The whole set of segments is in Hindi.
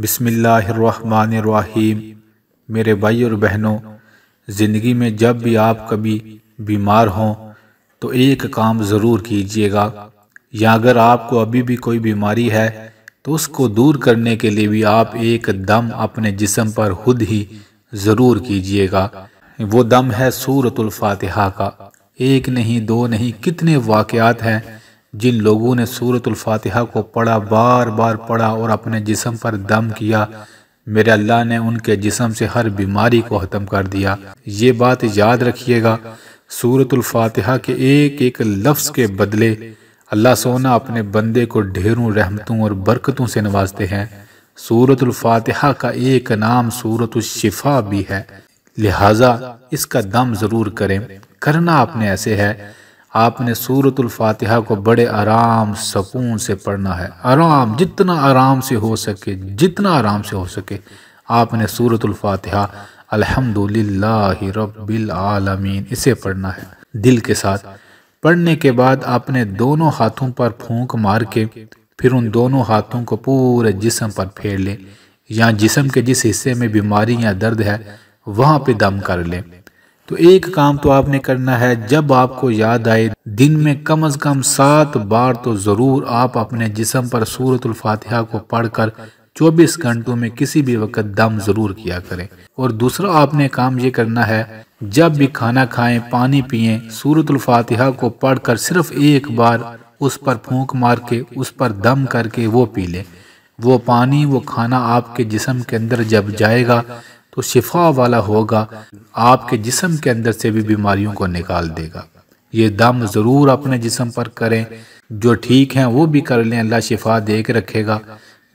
बिसमीम मेरे भाई और बहनों ज़िंदगी में जब भी आप कभी बीमार हों तो एक काम ज़रूर कीजिएगा या अगर आपको अभी भी कोई बीमारी है तो उसको दूर करने के लिए भी आप एक दम अपने जिसम पर खुद ही ज़रूर कीजिएगा वो दम है सूरतुल फातिहा का एक नहीं दो नहीं कितने वाक़ात हैं जिन लोगों ने सूरतुल को पढ़ा बार बार पढ़ा और अपने जिसम पर दम किया मेरे अल्लाह ने उनके जिसम से हर बीमारी को ख़त्म कर दिया ये बात याद रखिएगा सूरतुल के एक एक लफ्ज़ के बदले अल्लाह सोना अपने बंदे को ढेरों रहमतों और बरकतों से नवाजते हैं सूरतुल का एक नाम सूरत शिफा भी है लिहाजा इसका दम ज़रूर करें करना आपने ऐसे है आपने सूरतुल फातिहा को बड़े आराम सुकून से पढ़ना है आराम जितना आराम से हो सके जितना आराम से हो सके आपने सूरतुल फातिहा अल्हम्दुलिल्लाह रब्बिल आलमीन इसे पढ़ना है दिल के साथ पढ़ने के बाद आपने दोनों हाथों पर फूंक मार के फिर उन दोनों हाथों को पूरे जिसम पर फेर लें या जिसम के जिस हिस्से में बीमारी या दर्द है वहाँ पे दम कर लें तो एक काम तो आपने करना है जब आपको याद आए दिन में कम अज कम सात बार तो ज़रूर आप अपने जिसम पर सूरत फातिहा को पढ़कर 24 घंटों में किसी भी वक्त दम ज़रूर किया करें और दूसरा आपने काम ये करना है जब भी खाना खाएं पानी पिए सूरत फातिहा को पढ़कर सिर्फ एक बार उस पर फूक मार के उस पर दम करके वो पी लें वो पानी वो खाना आपके जिसम के अंदर जब जाएगा तो शिफा वाला होगा आपके जिसम के अंदर से भी बीमारियों को निकाल देगा ये दम ज़रूर अपने जिसम पर करें जो ठीक हैं वो भी कर लें अल्लाह शिफा दे के रखेगा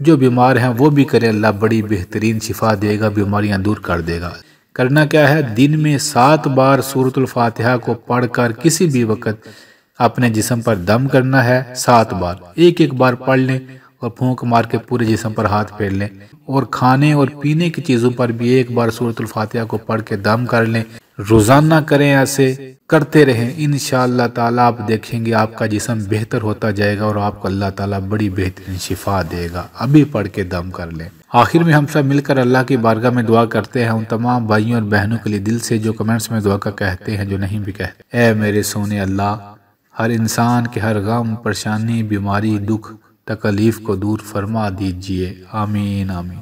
जो बीमार हैं वो भी करें अल्लाह बड़ी बेहतरीन शिफा देगा बीमारियां दूर कर देगा करना क्या है दिन में सात बार सूरतुल फातिहा को पढ़कर किसी भी वक्त अपने जिसम पर दम करना है सात बार एक एक बार पढ़ लें और फूंक मार के पूरे जिसम पर हाथ फेर लें और खाने और पीने की चीज़ों पर भी एक बार सूरत को पढ़ के दम कर लें रोज़ाना करें ऐसे करते रहें इन ताला आप देखेंगे आपका जिसम बेहतर होता जाएगा और आपको अल्लाह ताला बड़ी बेहतरीन शिफा देगा अभी पढ़ के दम कर लें आखिर में हम सब मिलकर अल्लाह की बारगाह में दुआ करते हैं उन तमाम भाइयों और बहनों के लिए दिल से जो कमेंट्स में दुआ का कहते हैं जो नहीं भी कहते ए मेरे सोने अल्लाह हर इंसान के हर गम परेशानी बीमारी दुख तकलीफ को दूर फरमा दीजिए आमीन आमीन